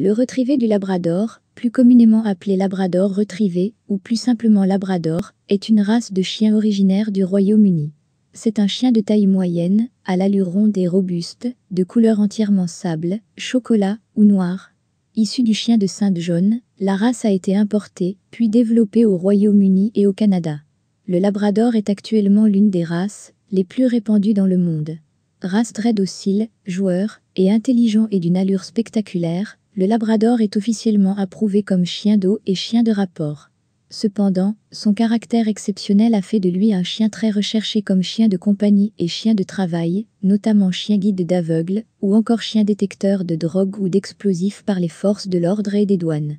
Le retrivé du Labrador, plus communément appelé Labrador retrivé, ou plus simplement Labrador, est une race de chien originaire du Royaume-Uni. C'est un chien de taille moyenne, à l'allure ronde et robuste, de couleur entièrement sable, chocolat ou noir. Issu du chien de Sainte jaune la race a été importée, puis développée au Royaume-Uni et au Canada. Le Labrador est actuellement l'une des races les plus répandues dans le monde. Race très docile, joueur et intelligent et d'une allure spectaculaire, le Labrador est officiellement approuvé comme chien d'eau et chien de rapport. Cependant, son caractère exceptionnel a fait de lui un chien très recherché comme chien de compagnie et chien de travail, notamment chien guide d'aveugles ou encore chien détecteur de drogue ou d'explosifs par les forces de l'ordre et des douanes.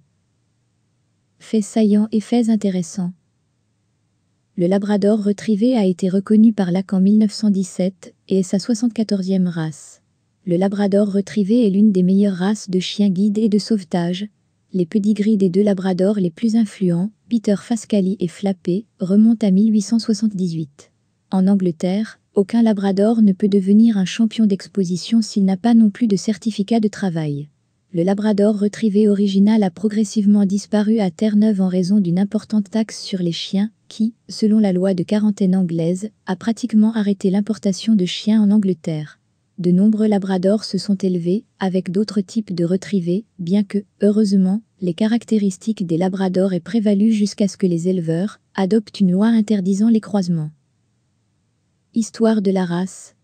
Faits saillants et faits intéressants. Le Labrador retrivé a été reconnu par l'AC en 1917 et est sa 74e race. Le Labrador retrivé est l'une des meilleures races de chiens guides et de sauvetage. Les pedigrees des deux Labradors les plus influents, Peter Fascali et Flappé, remontent à 1878. En Angleterre, aucun Labrador ne peut devenir un champion d'exposition s'il n'a pas non plus de certificat de travail. Le Labrador retrivé original a progressivement disparu à Terre-Neuve en raison d'une importante taxe sur les chiens, qui, selon la loi de quarantaine anglaise, a pratiquement arrêté l'importation de chiens en Angleterre de nombreux labradors se sont élevés, avec d'autres types de retrivés, bien que, heureusement, les caractéristiques des labradors aient prévalu jusqu'à ce que les éleveurs adoptent une loi interdisant les croisements. Histoire de la race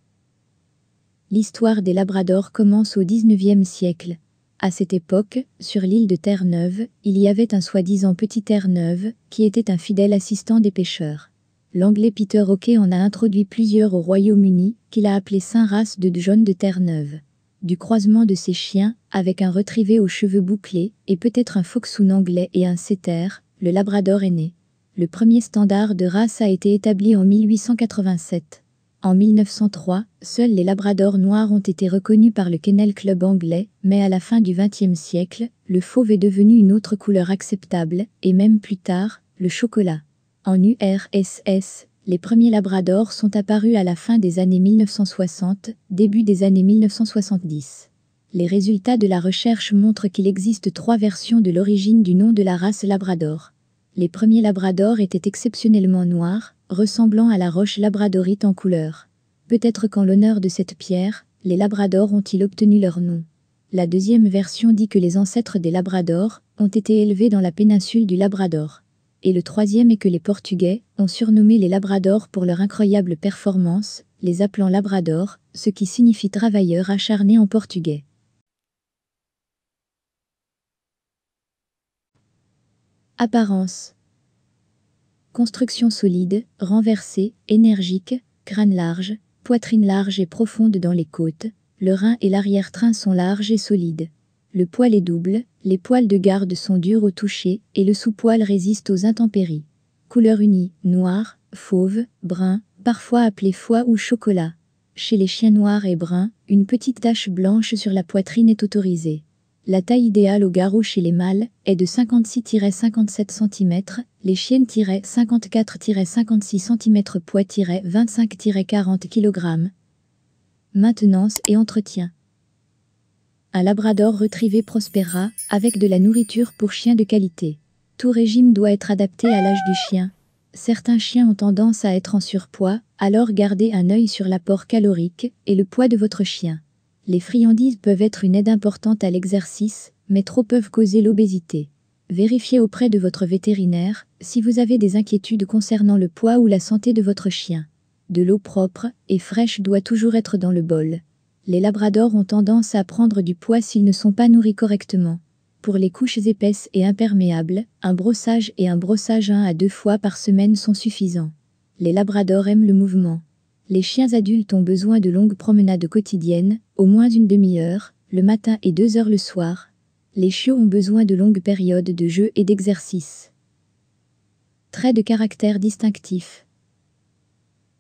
L'histoire des labradors commence au XIXe siècle. À cette époque, sur l'île de Terre-Neuve, il y avait un soi-disant petit Terre-Neuve qui était un fidèle assistant des pêcheurs l'anglais Peter Hockey en a introduit plusieurs au Royaume-Uni, qu'il a appelé saint race de John de Terre-Neuve. Du croisement de ces chiens, avec un retrivé aux cheveux bouclés, et peut-être un foxhound anglais et un setter, le labrador est né. Le premier standard de race a été établi en 1887. En 1903, seuls les labradors noirs ont été reconnus par le Kennel Club anglais, mais à la fin du XXe siècle, le fauve est devenu une autre couleur acceptable, et même plus tard, le chocolat. En URSS, les premiers labradors sont apparus à la fin des années 1960, début des années 1970. Les résultats de la recherche montrent qu'il existe trois versions de l'origine du nom de la race labrador. Les premiers labradors étaient exceptionnellement noirs, ressemblant à la roche labradorite en couleur. Peut-être qu'en l'honneur de cette pierre, les labradors ont-ils obtenu leur nom. La deuxième version dit que les ancêtres des labradors ont été élevés dans la péninsule du Labrador et le troisième est que les Portugais ont surnommé les Labradors pour leur incroyable performance, les appelant Labrador, ce qui signifie travailleur acharné en portugais. Apparence Construction solide, renversée, énergique, crâne large, poitrine large et profonde dans les côtes, le rein et l'arrière-train sont larges et solides le poil est double, les poils de garde sont durs au toucher et le sous-poil résiste aux intempéries. Couleur unie, noir, fauve, brun, parfois appelé foie ou chocolat. Chez les chiens noirs et bruns, une petite tache blanche sur la poitrine est autorisée. La taille idéale au garrot chez les mâles est de 56-57 cm, les chiennes-54-56 cm poids-25-40 kg. Maintenance et entretien un labrador retrivé prospérera avec de la nourriture pour chiens de qualité. Tout régime doit être adapté à l'âge du chien. Certains chiens ont tendance à être en surpoids, alors gardez un œil sur l'apport calorique et le poids de votre chien. Les friandises peuvent être une aide importante à l'exercice, mais trop peuvent causer l'obésité. Vérifiez auprès de votre vétérinaire si vous avez des inquiétudes concernant le poids ou la santé de votre chien. De l'eau propre et fraîche doit toujours être dans le bol les labradors ont tendance à prendre du poids s'ils ne sont pas nourris correctement. Pour les couches épaisses et imperméables, un brossage et un brossage un à deux fois par semaine sont suffisants. Les labradors aiment le mouvement. Les chiens adultes ont besoin de longues promenades quotidiennes, au moins une demi-heure, le matin et deux heures le soir. Les chiots ont besoin de longues périodes de jeu et d'exercice. Traits de caractère distinctif.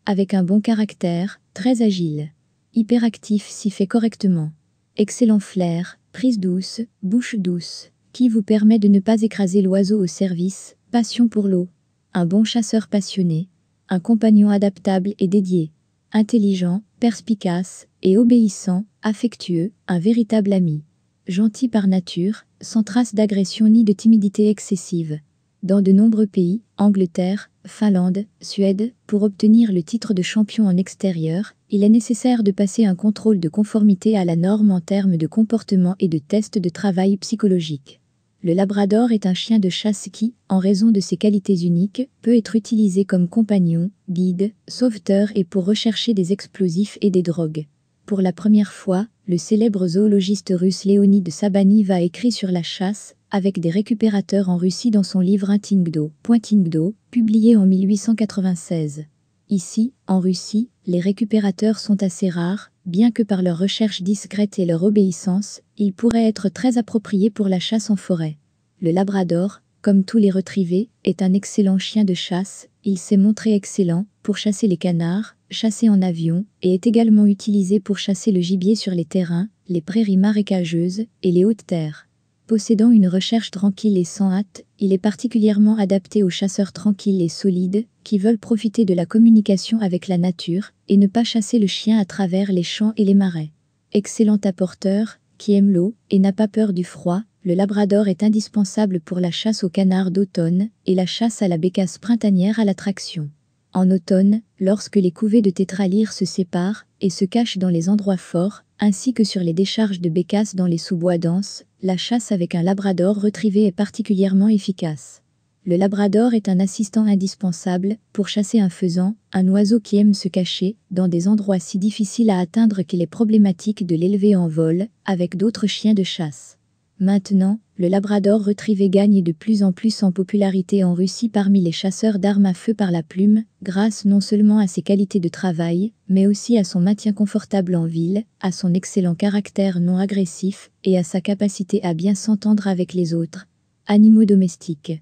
Avec un bon caractère, très agile hyperactif si fait correctement. Excellent flair, prise douce, bouche douce, qui vous permet de ne pas écraser l'oiseau au service, passion pour l'eau. Un bon chasseur passionné, un compagnon adaptable et dédié, intelligent, perspicace et obéissant, affectueux, un véritable ami. Gentil par nature, sans trace d'agression ni de timidité excessive dans de nombreux pays, Angleterre, Finlande, Suède, pour obtenir le titre de champion en extérieur, il est nécessaire de passer un contrôle de conformité à la norme en termes de comportement et de tests de travail psychologique. Le Labrador est un chien de chasse qui, en raison de ses qualités uniques, peut être utilisé comme compagnon, guide, sauveteur et pour rechercher des explosifs et des drogues. Pour la première fois, le célèbre zoologiste russe Léonid Sabani va écrit sur la chasse, avec des récupérateurs en Russie dans son livre Intingdo, Pointingdo, publié en 1896. Ici, en Russie, les récupérateurs sont assez rares, bien que par leur recherche discrète et leur obéissance, ils pourraient être très appropriés pour la chasse en forêt. Le labrador, comme tous les retrivés, est un excellent chien de chasse, il s'est montré excellent pour chasser les canards, chasser en avion, et est également utilisé pour chasser le gibier sur les terrains, les prairies marécageuses et les hautes terres. Possédant une recherche tranquille et sans hâte, il est particulièrement adapté aux chasseurs tranquilles et solides, qui veulent profiter de la communication avec la nature et ne pas chasser le chien à travers les champs et les marais. Excellent apporteur, qui aime l'eau et n'a pas peur du froid, le labrador est indispensable pour la chasse aux canards d'automne et la chasse à la bécasse printanière à l'attraction. En automne, lorsque les couvées de tétralyres se séparent et se cachent dans les endroits forts, ainsi que sur les décharges de bécasses dans les sous-bois denses, la chasse avec un labrador retrivé est particulièrement efficace. Le labrador est un assistant indispensable pour chasser un faisan, un oiseau qui aime se cacher, dans des endroits si difficiles à atteindre qu'il est problématique de l'élever en vol, avec d'autres chiens de chasse. Maintenant, le Labrador retrivé gagne de plus en plus en popularité en Russie parmi les chasseurs d'armes à feu par la plume, grâce non seulement à ses qualités de travail, mais aussi à son maintien confortable en ville, à son excellent caractère non agressif et à sa capacité à bien s'entendre avec les autres. Animaux domestiques.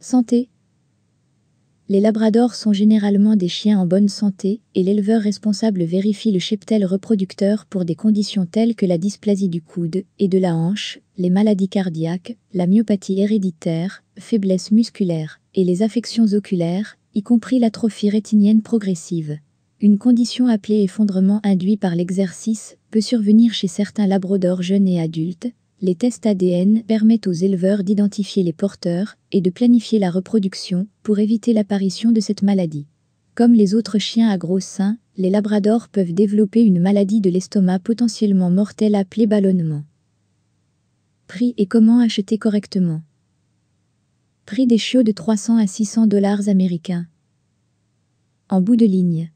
Santé les labradors sont généralement des chiens en bonne santé et l'éleveur responsable vérifie le cheptel reproducteur pour des conditions telles que la dysplasie du coude et de la hanche, les maladies cardiaques, la myopathie héréditaire, faiblesse musculaire et les affections oculaires, y compris l'atrophie rétinienne progressive. Une condition appelée effondrement induit par l'exercice peut survenir chez certains labradors jeunes et adultes, les tests ADN permettent aux éleveurs d'identifier les porteurs et de planifier la reproduction pour éviter l'apparition de cette maladie. Comme les autres chiens à gros seins, les labradors peuvent développer une maladie de l'estomac potentiellement mortelle appelée ballonnement. Prix et comment acheter correctement Prix des chiots de 300 à 600 dollars américains. En bout de ligne.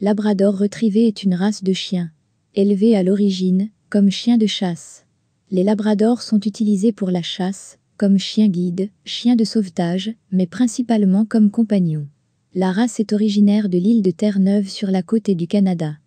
Labrador retrivé est une race de chiens élevé à l'origine, comme chien de chasse. Les labradors sont utilisés pour la chasse, comme chien guide, chien de sauvetage, mais principalement comme compagnon. La race est originaire de l'île de Terre-Neuve sur la côte du Canada.